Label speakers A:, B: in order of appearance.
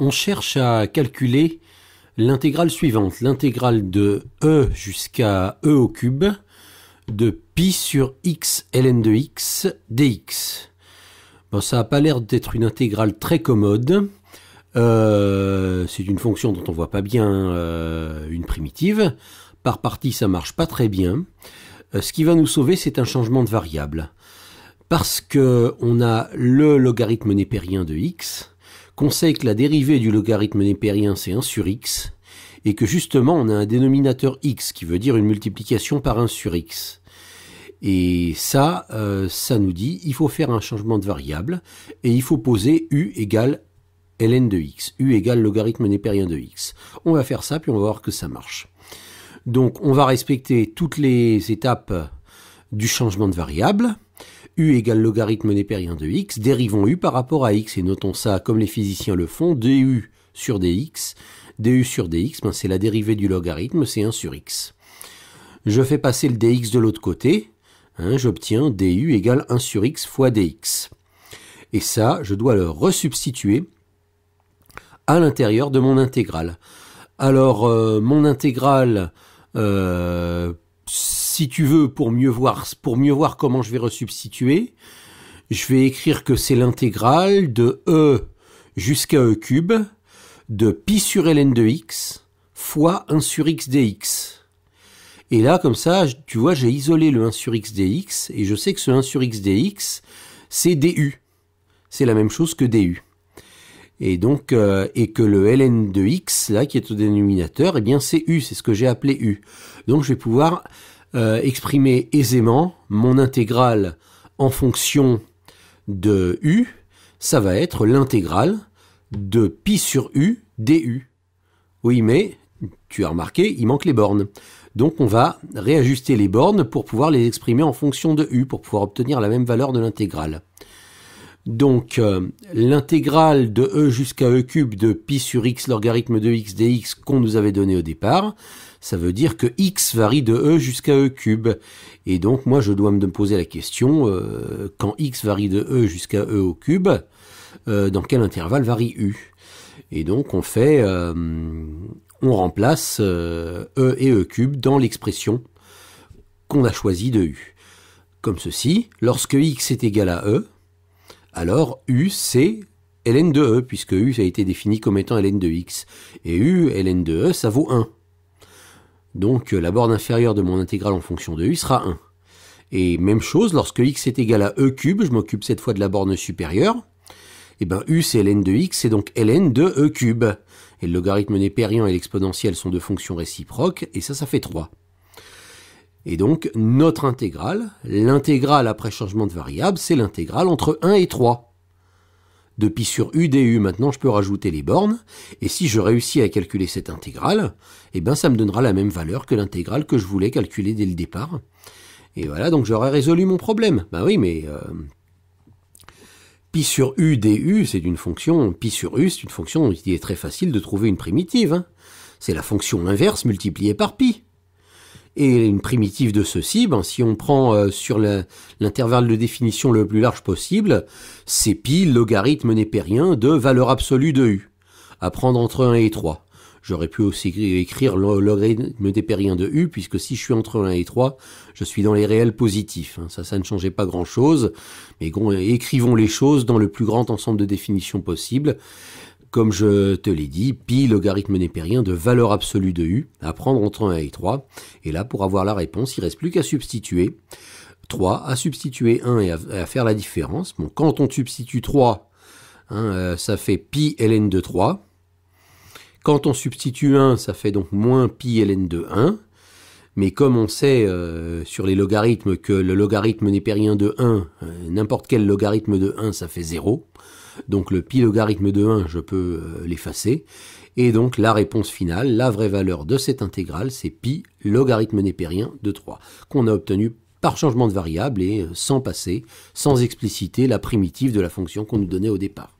A: on cherche à calculer l'intégrale suivante, l'intégrale de e jusqu'à e au cube de pi sur x ln de x dx. Bon, ça n'a pas l'air d'être une intégrale très commode. Euh, c'est une fonction dont on voit pas bien euh, une primitive. Par partie, ça marche pas très bien. Euh, ce qui va nous sauver, c'est un changement de variable. Parce que on a le logarithme népérien de x, qu'on sait que la dérivée du logarithme népérien c'est 1 sur x, et que justement on a un dénominateur x qui veut dire une multiplication par 1 sur x. Et ça, euh, ça nous dit il faut faire un changement de variable et il faut poser u égale ln de x, u égale logarithme népérien de x. On va faire ça puis on va voir que ça marche. Donc on va respecter toutes les étapes du changement de variable. U égale logarithme népérien de x, dérivons U par rapport à x et notons ça comme les physiciens le font, du sur dx, du sur dx, ben, c'est la dérivée du logarithme, c'est 1 sur x. Je fais passer le dx de l'autre côté, hein, j'obtiens du égale 1 sur x fois dx. Et ça, je dois le resubstituer à l'intérieur de mon intégrale. Alors, euh, mon intégrale, euh, si tu veux, pour mieux voir, pour mieux voir comment je vais resubstituer, je vais écrire que c'est l'intégrale de E jusqu'à E cube de pi sur ln de x fois 1 sur x dx. Et là, comme ça, tu vois, j'ai isolé le 1 sur x dx, et je sais que ce 1 sur x dx, c'est du. C'est la même chose que du. Et donc, euh, et que le ln de x, là, qui est au dénominateur, et eh bien, c'est u, c'est ce que j'ai appelé u. Donc, je vais pouvoir euh, exprimer aisément mon intégrale en fonction de u, ça va être l'intégrale de pi sur u du. Oui, mais tu as remarqué, il manque les bornes. Donc on va réajuster les bornes pour pouvoir les exprimer en fonction de u, pour pouvoir obtenir la même valeur de l'intégrale. Donc euh, l'intégrale de e jusqu'à e cube de pi sur x logarithme de x dx qu'on nous avait donné au départ, ça veut dire que x varie de e jusqu'à e cube. Et donc moi je dois me poser la question, euh, quand x varie de e jusqu'à e au cube, euh, dans quel intervalle varie u Et donc on fait, euh, on remplace e et e cube dans l'expression qu'on a choisie de u. Comme ceci, lorsque x est égal à e, alors u c'est ln de e, puisque u a été défini comme étant ln de x. Et u, ln de e, ça vaut 1. Donc euh, la borne inférieure de mon intégrale en fonction de u sera 1. Et même chose, lorsque x est égal à e cube, je m'occupe cette fois de la borne supérieure. Et eh bien u c'est ln de x, c'est donc ln de e cube. Et le logarithme népérien et l'exponentielle sont deux fonctions réciproques, et ça, ça fait 3. Et donc notre intégrale, l'intégrale après changement de variable, c'est l'intégrale entre 1 et 3 π sur u du, maintenant, je peux rajouter les bornes, et si je réussis à calculer cette intégrale, eh ben, ça me donnera la même valeur que l'intégrale que je voulais calculer dès le départ. Et voilà, donc j'aurais résolu mon problème. Ben oui, mais... π euh, sur u du, c'est une fonction... Pi sur u, c'est une fonction il est très facile de trouver une primitive. Hein. C'est la fonction inverse multipliée par pi et une primitive de ceci, ben, si on prend euh, sur l'intervalle de définition le plus large possible, c'est pi logarithme népérien de valeur absolue de u, à prendre entre 1 et 3. J'aurais pu aussi écrire le logarithme népérien de u, puisque si je suis entre 1 et 3, je suis dans les réels positifs. Hein. Ça, ça ne changeait pas grand-chose, mais euh, écrivons les choses dans le plus grand ensemble de définitions possible comme je te l'ai dit, pi logarithme népérien de valeur absolue de u à prendre entre 1 et 3. Et là, pour avoir la réponse, il reste plus qu'à substituer 3, à substituer 1 et à, faire la différence. quand on substitue 3, hein, euh, ça fait pi ln de 3. Quand on substitue 1, ça fait donc moins pi ln de 1. Mais comme on sait euh, sur les logarithmes que le logarithme népérien de 1, euh, n'importe quel logarithme de 1, ça fait 0, donc le pi logarithme de 1, je peux euh, l'effacer. Et donc la réponse finale, la vraie valeur de cette intégrale, c'est pi logarithme népérien de 3, qu'on a obtenu par changement de variable et euh, sans passer, sans expliciter la primitive de la fonction qu'on nous donnait au départ.